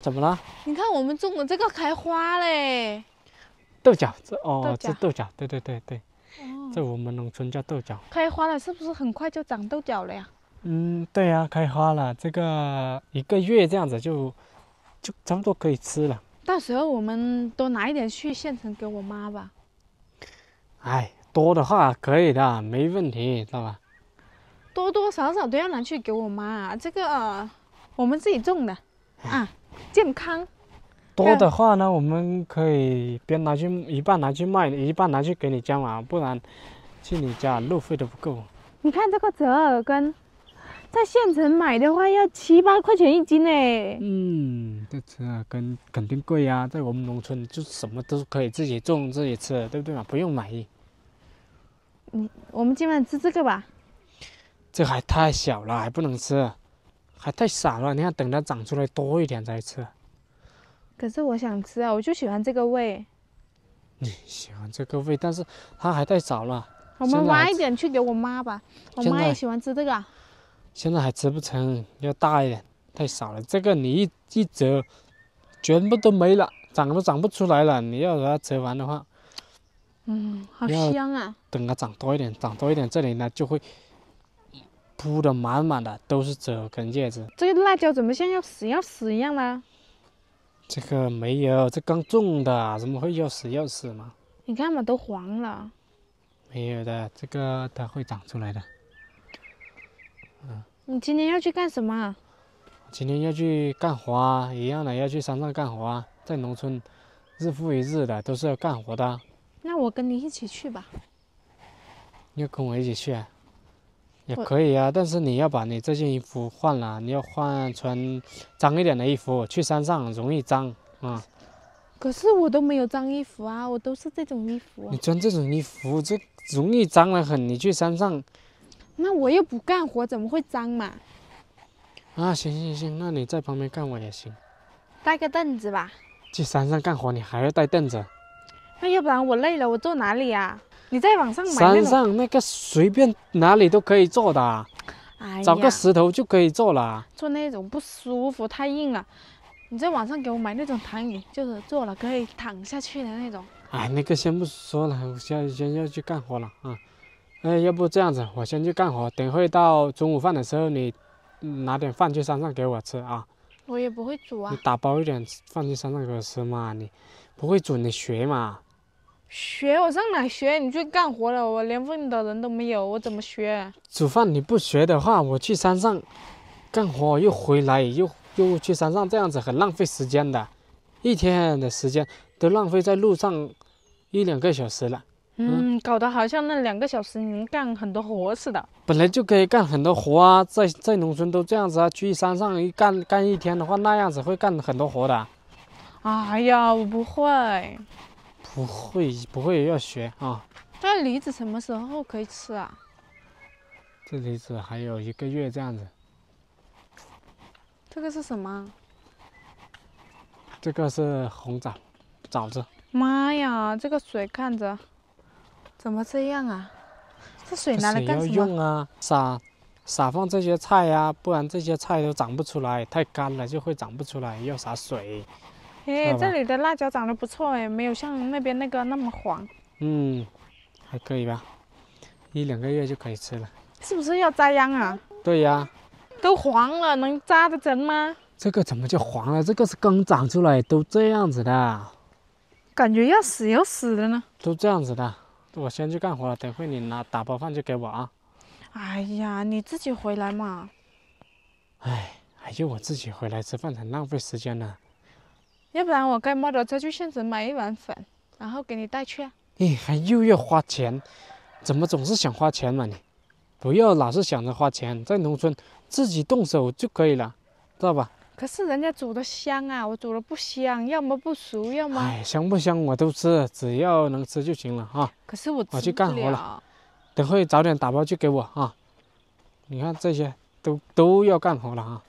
怎么了？你看我们种的这个开花嘞，豆角，这哦，这豆角，对对对对，这我们农村叫豆角，开花了，是不是很快就长豆角了呀？嗯，对呀，开花了，这个一个月这样子就就差不多可以吃了。到时候我们多拿一点去县城给我妈吧。哎，多的话可以的，没问题，知道吧？多多少少都要拿去给我妈，这个我们自己种的啊。健康，多的话呢，我们可以边拿去一半拿去卖，一半拿去给你家嘛。不然，去你家路费都不够。你看这个折耳根，在县城买的话要七八块钱一斤呢。嗯，这折耳根肯定贵呀，在我们农村就什么都可以自己种自己吃，对不对嘛？不用买。你，我们今晚吃这个吧。这还太小了，还不能吃。还太少了，你看，等它长出来多一点再吃。可是我想吃啊，我就喜欢这个味。你喜欢这个味，但是它还太少了。我们挖一点去给我妈吧，我妈也喜欢吃这个。现在还吃不成，要大一点，太少了。这个你一一折，全部都没了，长都长不出来了。你要把它折完的话，嗯，好香啊。等它长多一点，长多一点，这里呢就会。铺的满满的都是折根叶子，这个辣椒怎么像要死要死一样呢？这个没有，这刚种的，怎么会要死要死嘛？你看嘛，都黄了。没有的，这个它会长出来的。嗯。你今天要去干什么？今天要去干活啊，一样的要去山上干活啊，在农村，日复一日的都是要干活的。那我跟你一起去吧。要跟我一起去？啊？也可以啊，但是你要把你这件衣服换了，你要换穿脏一点的衣服去山上，容易脏啊。可是我都没有脏衣服啊，我都是这种衣服。你穿这种衣服就容易脏得很，你去山上。那我又不干活，怎么会脏嘛？啊，行行行，那你在旁边干我也行。带个凳子吧。去山上干活，你还要带凳子？那要不然我累了，我坐哪里呀？你在网上买山上那个随便哪里都可以做的，找个石头就可以做了。做那种不舒服，太硬了。你在网上给我买那种躺椅，就是坐了可以躺下去的那种。哎，那个先不说了，我在先要去干活了啊。哎，要不这样子，我先去干活，等会到中午饭的时候你拿点饭去山上给我吃啊。我也不会煮啊。你打包一点，放去山上给我吃嘛。你不会煮，你学嘛。学我上哪学？你去干活了，我连问的人都没有，我怎么学？煮饭你不学的话，我去山上干活又回来又又去山上，这样子很浪费时间的，一天的时间都浪费在路上一两个小时了。嗯，搞得好像那两个小时能干很多活似的。本来就可以干很多活啊，在在农村都这样子啊，去山上一干干一天的话，那样子会干很多活的。哎呀，我不会。不会，不会要学啊。那梨子什么时候可以吃啊？这梨子还有一个月这样子。这个是什么？这个是红枣，枣子。妈呀，这个水看着怎么这样啊？这水拿来干什么？用啊，撒，撒放这些菜呀，不然这些菜都长不出来，太干了就会长不出来，要洒水。哎，这里的辣椒长得不错哎，没有像那边那个那么黄。嗯，还可以吧，一两个月就可以吃了。是不是要栽秧啊？对呀。都黄了，能扎得成吗？这个怎么就黄了？这个是刚长出来，都这样子的。感觉要死要死的呢。都这样子的，我先去干活了。等会你拿打包饭就给我啊。哎呀，你自己回来嘛。哎，还要我自己回来吃饭，很浪费时间呢。要不然我开摩托车去县城买一碗粉，然后给你带去。你还又要花钱，怎么总是想花钱嘛你？不要老是想着花钱，在农村自己动手就可以了，知道吧？可是人家煮的香啊，我煮的不香，要么不熟，要么……哎，香不香我都吃，只要能吃就行了啊。可是我我去干活了，等会早点打包去给我啊。你看这些都都要干活了啊。